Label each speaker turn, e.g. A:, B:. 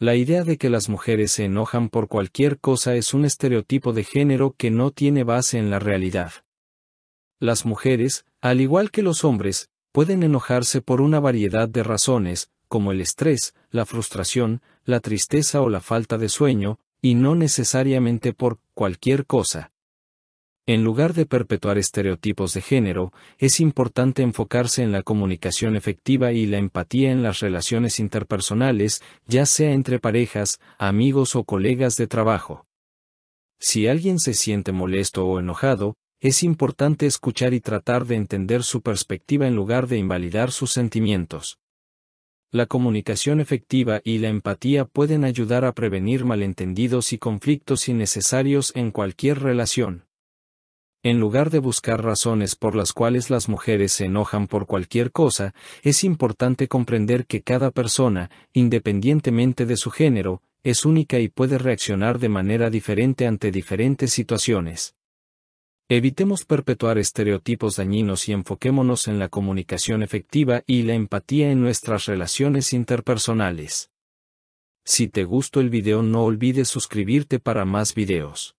A: La idea de que las mujeres se enojan por cualquier cosa es un estereotipo de género que no tiene base en la realidad. Las mujeres, al igual que los hombres, pueden enojarse por una variedad de razones, como el estrés, la frustración, la tristeza o la falta de sueño, y no necesariamente por cualquier cosa. En lugar de perpetuar estereotipos de género, es importante enfocarse en la comunicación efectiva y la empatía en las relaciones interpersonales, ya sea entre parejas, amigos o colegas de trabajo. Si alguien se siente molesto o enojado, es importante escuchar y tratar de entender su perspectiva en lugar de invalidar sus sentimientos. La comunicación efectiva y la empatía pueden ayudar a prevenir malentendidos y conflictos innecesarios en cualquier relación. En lugar de buscar razones por las cuales las mujeres se enojan por cualquier cosa, es importante comprender que cada persona, independientemente de su género, es única y puede reaccionar de manera diferente ante diferentes situaciones. Evitemos perpetuar estereotipos dañinos y enfoquémonos en la comunicación efectiva y la empatía en nuestras relaciones interpersonales. Si te gustó el video no olvides suscribirte para más videos.